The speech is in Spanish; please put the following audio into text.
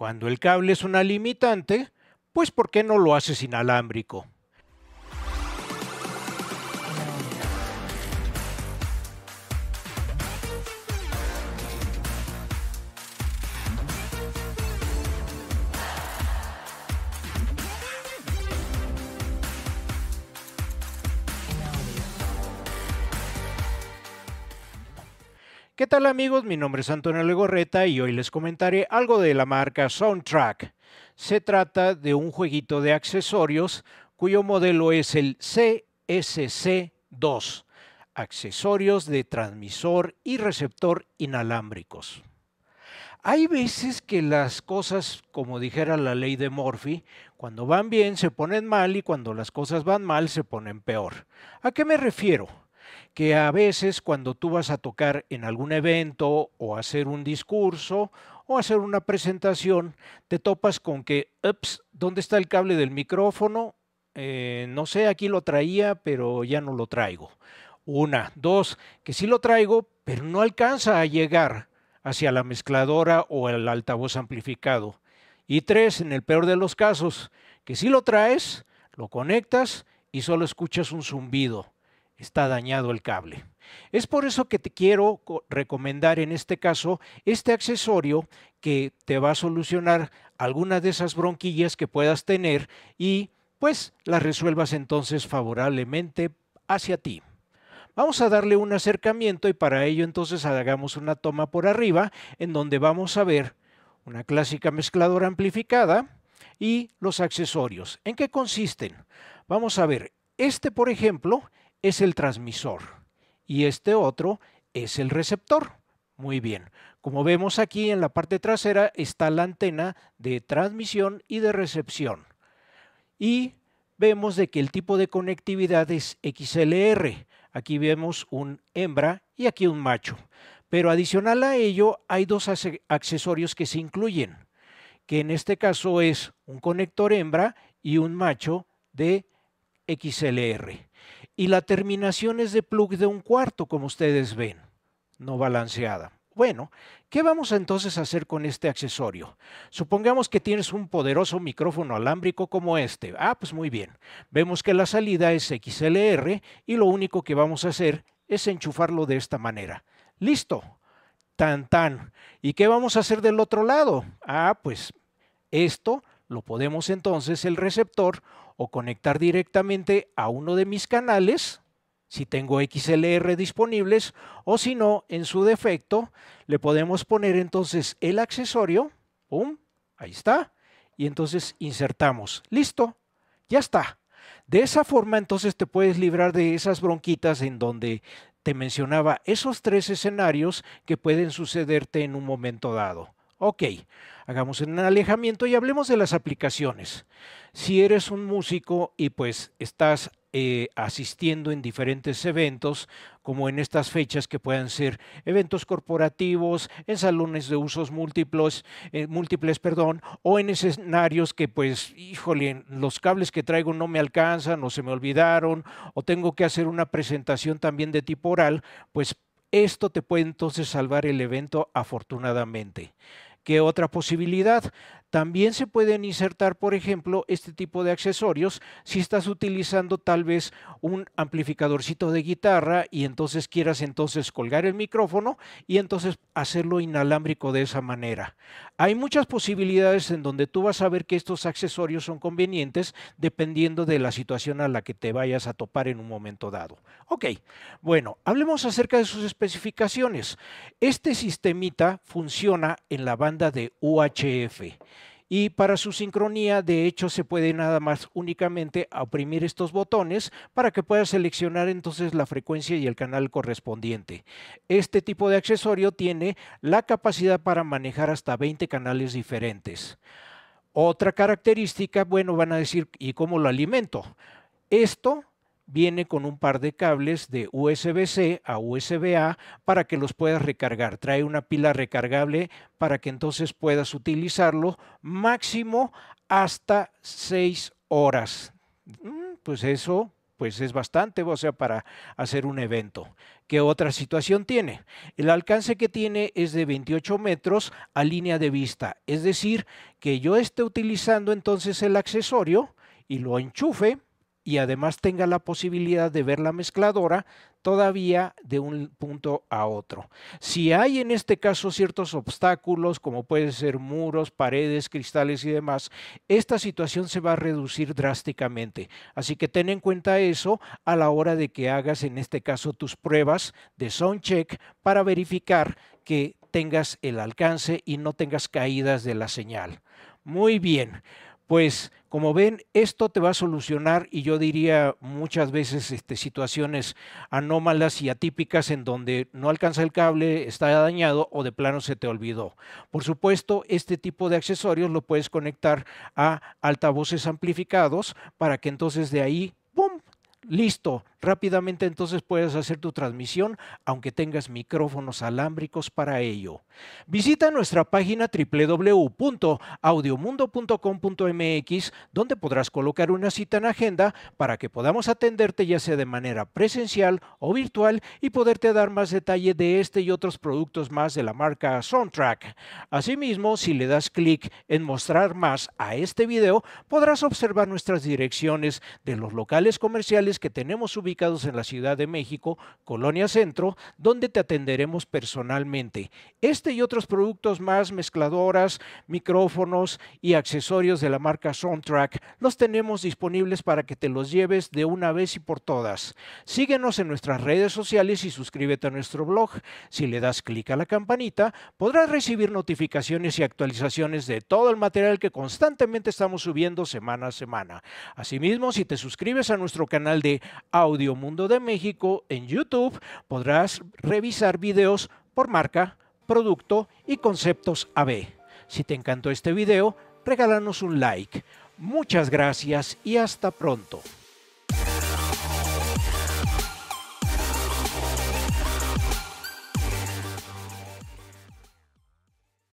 Cuando el cable es una limitante, pues ¿por qué no lo haces inalámbrico? ¿Qué tal amigos? Mi nombre es Antonio Legorreta y hoy les comentaré algo de la marca Soundtrack. Se trata de un jueguito de accesorios cuyo modelo es el CSC2, accesorios de transmisor y receptor inalámbricos. Hay veces que las cosas, como dijera la ley de Murphy, cuando van bien se ponen mal y cuando las cosas van mal se ponen peor. ¿A qué me refiero? que a veces cuando tú vas a tocar en algún evento o hacer un discurso o hacer una presentación, te topas con que, ups, ¿dónde está el cable del micrófono? Eh, no sé, aquí lo traía, pero ya no lo traigo. Una, dos, que sí lo traigo, pero no alcanza a llegar hacia la mezcladora o el altavoz amplificado. Y tres, en el peor de los casos, que si lo traes, lo conectas y solo escuchas un zumbido está dañado el cable. Es por eso que te quiero recomendar en este caso este accesorio que te va a solucionar algunas de esas bronquillas que puedas tener y pues las resuelvas entonces favorablemente hacia ti. Vamos a darle un acercamiento y para ello entonces hagamos una toma por arriba en donde vamos a ver una clásica mezcladora amplificada y los accesorios. ¿En qué consisten? Vamos a ver, este por ejemplo es el transmisor y este otro es el receptor. Muy bien. Como vemos aquí en la parte trasera está la antena de transmisión y de recepción. Y vemos de que el tipo de conectividad es XLR. Aquí vemos un hembra y aquí un macho. Pero adicional a ello hay dos accesorios que se incluyen, que en este caso es un conector hembra y un macho de XLR y la terminación es de plug de un cuarto, como ustedes ven, no balanceada. Bueno, ¿qué vamos entonces a hacer con este accesorio? Supongamos que tienes un poderoso micrófono alámbrico como este. Ah, pues muy bien. Vemos que la salida es XLR y lo único que vamos a hacer es enchufarlo de esta manera. Listo. Tan tan. ¿Y qué vamos a hacer del otro lado? Ah, pues esto lo podemos entonces el receptor o conectar directamente a uno de mis canales, si tengo XLR disponibles, o si no, en su defecto, le podemos poner entonces el accesorio, ¡pum! Ahí está, y entonces insertamos. ¡Listo! Ya está. De esa forma entonces te puedes librar de esas bronquitas en donde te mencionaba esos tres escenarios que pueden sucederte en un momento dado. Ok, hagamos un alejamiento y hablemos de las aplicaciones. Si eres un músico y pues estás eh, asistiendo en diferentes eventos, como en estas fechas que puedan ser eventos corporativos, en salones de usos múltiples, eh, múltiples, perdón, o en escenarios que pues, híjole, los cables que traigo no me alcanzan o se me olvidaron, o tengo que hacer una presentación también de tipo oral, pues esto te puede entonces salvar el evento afortunadamente. ¿Qué otra posibilidad? También se pueden insertar, por ejemplo, este tipo de accesorios si estás utilizando tal vez un amplificadorcito de guitarra y entonces quieras entonces colgar el micrófono y entonces hacerlo inalámbrico de esa manera. Hay muchas posibilidades en donde tú vas a ver que estos accesorios son convenientes dependiendo de la situación a la que te vayas a topar en un momento dado. Ok, bueno, hablemos acerca de sus especificaciones. Este sistemita funciona en la banda de UHF. Y para su sincronía, de hecho, se puede nada más únicamente oprimir estos botones para que pueda seleccionar entonces la frecuencia y el canal correspondiente. Este tipo de accesorio tiene la capacidad para manejar hasta 20 canales diferentes. Otra característica, bueno, van a decir, ¿y cómo lo alimento? Esto viene con un par de cables de USB-C a USB-A para que los puedas recargar. Trae una pila recargable para que entonces puedas utilizarlo máximo hasta 6 horas. Mm, pues eso pues es bastante, o sea, para hacer un evento. ¿Qué otra situación tiene? El alcance que tiene es de 28 metros a línea de vista, es decir, que yo esté utilizando entonces el accesorio y lo enchufe, y además tenga la posibilidad de ver la mezcladora todavía de un punto a otro. Si hay en este caso ciertos obstáculos, como pueden ser muros, paredes, cristales y demás, esta situación se va a reducir drásticamente. Así que ten en cuenta eso a la hora de que hagas en este caso tus pruebas de sound check para verificar que tengas el alcance y no tengas caídas de la señal. Muy bien, pues como ven, esto te va a solucionar, y yo diría muchas veces, este, situaciones anómalas y atípicas en donde no alcanza el cable, está dañado o de plano se te olvidó. Por supuesto, este tipo de accesorios lo puedes conectar a altavoces amplificados para que entonces de ahí Listo, rápidamente entonces puedes hacer tu transmisión, aunque tengas micrófonos alámbricos para ello. Visita nuestra página www.audiomundo.com.mx, donde podrás colocar una cita en agenda para que podamos atenderte ya sea de manera presencial o virtual y poderte dar más detalle de este y otros productos más de la marca Soundtrack. Asimismo, si le das clic en mostrar más a este video, podrás observar nuestras direcciones de los locales comerciales que tenemos ubicados en la Ciudad de México, Colonia Centro, donde te atenderemos personalmente. Este y otros productos más, mezcladoras, micrófonos y accesorios de la marca Soundtrack, los tenemos disponibles para que te los lleves de una vez y por todas. Síguenos en nuestras redes sociales y suscríbete a nuestro blog. Si le das clic a la campanita, podrás recibir notificaciones y actualizaciones de todo el material que constantemente estamos subiendo semana a semana. Asimismo, si te suscribes a nuestro canal de Audio Mundo de México en YouTube podrás revisar videos por marca, producto y conceptos AB. Si te encantó este video, regálanos un like. Muchas gracias y hasta pronto.